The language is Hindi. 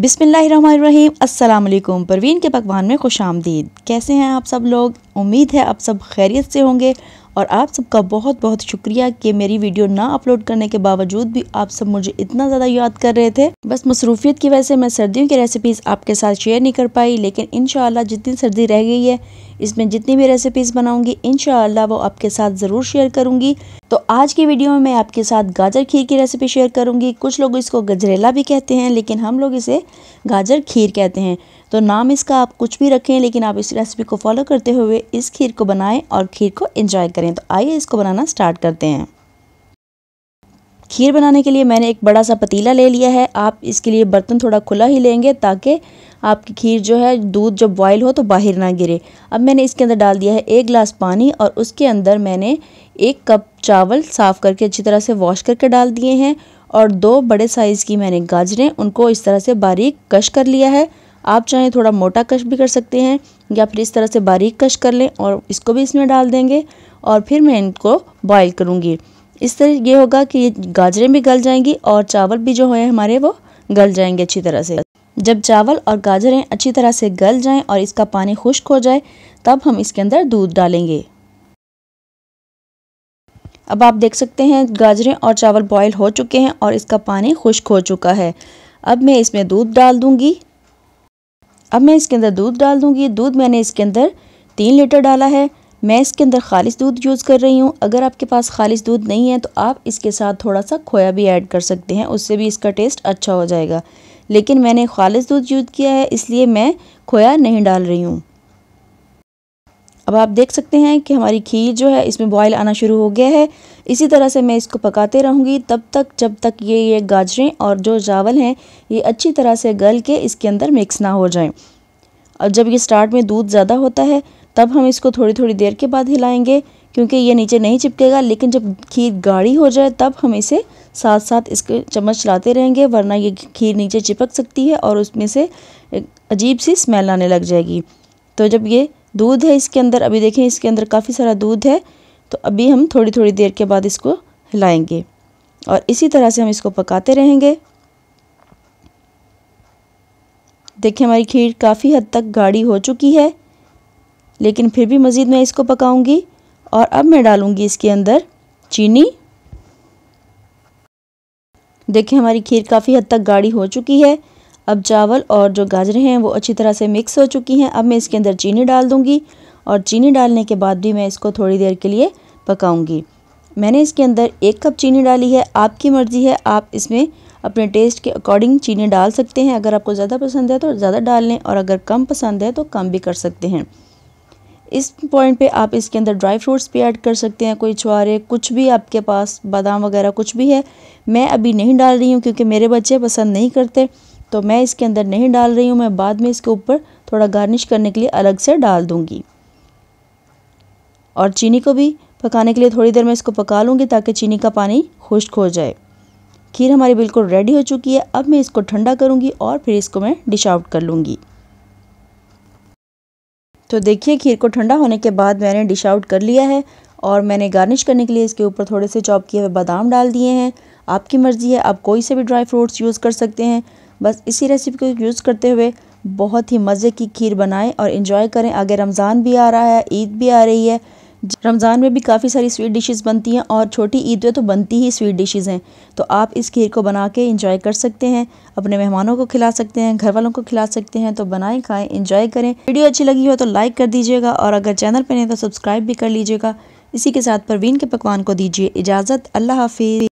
बिसमीम अल्लाम परवीन के पकवान में खुश आमदीद कैसे हैं आप सब लोग उम्मीद है आप सब खैरियत से होंगे और आप सबका बहुत बहुत शुक्रिया कि मेरी वीडियो ना अपलोड करने के बावजूद भी आप सब मुझे इतना ज़्यादा याद कर रहे थे बस मसरूफियत की वजह से मैं सर्दियों की रेसिपीज़ आपके साथ शेयर नहीं कर पाई लेकिन इन जितनी सर्दी रह गई है इसमें जितनी भी रेसिपीज़ बनाऊंगी इन वो आपके साथ ज़रूर शेयर करूंगी तो आज की वीडियो में मैं आपके साथ गाजर खीर की रेसिपी शेयर करूंगी कुछ लोग इसको गजरेला भी कहते हैं लेकिन हम लोग इसे गाजर खीर कहते हैं तो नाम इसका आप कुछ भी रखें लेकिन आप इस रेसिपी को फॉलो करते हुए इस खीर को बनाएं और खीर को इंजॉय करें तो आइए इसको बनाना स्टार्ट करते हैं खीर बनाने के लिए मैंने एक बड़ा सा पतीला ले लिया है आप इसके लिए बर्तन थोड़ा खुला ही लेंगे ताकि आपकी खीर जो है दूध जब बॉयल हो तो बाहर ना गिरे अब मैंने इसके अंदर डाल दिया है एक गिलास पानी और उसके अंदर मैंने एक कप चावल साफ़ करके अच्छी तरह से वॉश करके डाल दिए हैं और दो बड़े साइज़ की मैंने गाजरें उनको इस तरह से बारीक कश कर लिया है आप चाहें थोड़ा मोटा कश भी कर सकते हैं या फिर इस तरह से बारीक कश कर लें और इसको भी इसमें डाल देंगे और फिर मैं इनको बॉयल करूँगी इस तरह ये होगा कि ये गाजरें भी गल जाएंगी और चावल भी जो है हमारे वो गल जाएंगे अच्छी तरह से जब चावल और गाजरें अच्छी तरह से गल जाएं और इसका पानी खुश्क हो जाए तब हम इसके अंदर दूध डालेंगे अब आप देख सकते हैं गाजरें और चावल बॉयल हो चुके हैं और इसका पानी खुश्क हो चुका है अब मैं इसमें दूध डाल दूंगी अब मैं इसके अंदर दूध डाल दूँगी दूध मैंने इसके अंदर तीन लीटर डाला है मैं इसके अंदर खालिश दूध यूज़ कर रही हूँ अगर आपके पास खालिश दूध नहीं है तो आप इसके साथ थोड़ा सा खोया भी ऐड कर सकते हैं उससे भी इसका टेस्ट अच्छा हो जाएगा लेकिन मैंने खालिश दूध यूज़ किया है इसलिए मैं खोया नहीं डाल रही हूँ अब आप देख सकते हैं कि हमारी खीर जो है इसमें बॉयल आना शुरू हो गया है इसी तरह से मैं इसको पकाते रहूँगी तब तक जब तक ये ये गाजरें और जो चावल हैं ये अच्छी तरह से गल के इसके अंदर मिक्स ना हो जाएं और जब ये स्टार्ट में दूध ज़्यादा होता है तब हम इसको थोड़ी थोड़ी देर के बाद हिलाएंगे क्योंकि ये नीचे नहीं चिपकेगा लेकिन जब खीर गाढ़ी हो जाए तब हम इसे साथ साथ इसके चम्मच लाते रहेंगे वरना ये खीर नीचे चिपक सकती है और उसमें से अजीब सी स्मेल आने लग जाएगी तो जब ये दूध है इसके अंदर अभी देखें इसके अंदर काफ़ी सारा दूध है तो अभी हम थोड़ी थोड़ी देर के बाद इसको हिलाएंगे और इसी तरह से हम इसको पकाते रहेंगे देखिए हमारी खीर काफ़ी हद तक गाढ़ी हो चुकी है लेकिन फिर भी मज़ीद मैं इसको पकाऊंगी और अब मैं डालूंगी इसके अंदर चीनी देखिए हमारी खीर काफ़ी हद तक गाढ़ी हो चुकी है अब चावल और जो गाजरें हैं वो अच्छी तरह से मिक्स हो चुकी हैं अब मैं इसके अंदर चीनी डाल दूँगी और चीनी डालने के बाद भी मैं इसको थोड़ी देर के लिए पकाऊँगी मैंने इसके अंदर एक कप चीनी डाली है आपकी मर्ज़ी है आप इसमें अपने टेस्ट के अकॉर्डिंग चीनी डाल सकते हैं अगर आपको ज़्यादा पसंद है तो ज़्यादा डाल लें और अगर कम पसंद है तो कम भी कर सकते हैं इस पॉइंट पे आप इसके अंदर ड्राई फ्रूट्स भी ऐड कर सकते हैं कोई छुआरे कुछ भी आपके पास बादाम वगैरह कुछ भी है मैं अभी नहीं डाल रही हूँ क्योंकि मेरे बच्चे पसंद नहीं करते तो मैं इसके अंदर नहीं डाल रही हूँ मैं बाद में इसके ऊपर थोड़ा गार्निश करने के लिए अलग से डाल दूँगी और चीनी को भी पकाने के लिए थोड़ी देर में इसको पका लूँगी ताकि चीनी का पानी खुश्क हो जाए खीर हमारी बिल्कुल रेडी हो चुकी है अब मैं इसको ठंडा करूँगी और फिर इसको मैं डिश आउट कर लूँगी तो देखिए खीर को ठंडा होने के बाद मैंने डिश आउट कर लिया है और मैंने गार्निश करने के लिए इसके ऊपर थोड़े से चॉप किए हुए बादाम डाल दिए हैं आपकी मर्ज़ी है आप कोई से भी ड्राई फ्रूट्स यूज़ कर सकते हैं बस इसी रेसिपी को यूज़ करते हुए बहुत ही मज़े की खीर बनाएं और इन्जॉय करें आगे रमज़ान भी आ रहा है ईद भी आ रही है रमज़ान में भी काफ़ी सारी स्वीट डिशेस बनती हैं और छोटी ईद में तो बनती ही स्वीट डिशेस हैं तो आप इस खीर को बना के इंजॉय कर सकते हैं अपने मेहमानों को खिला सकते हैं घर वालों को खिला सकते हैं तो बनाएं खाएं इंजॉय करें वीडियो अच्छी लगी हो तो लाइक कर दीजिएगा और अगर चैनल पर नहीं तो सब्सक्राइब भी कर लीजिएगा इसी के साथ परवीन के पकवान को दीजिए इजाज़त अल्लाह हाफिज़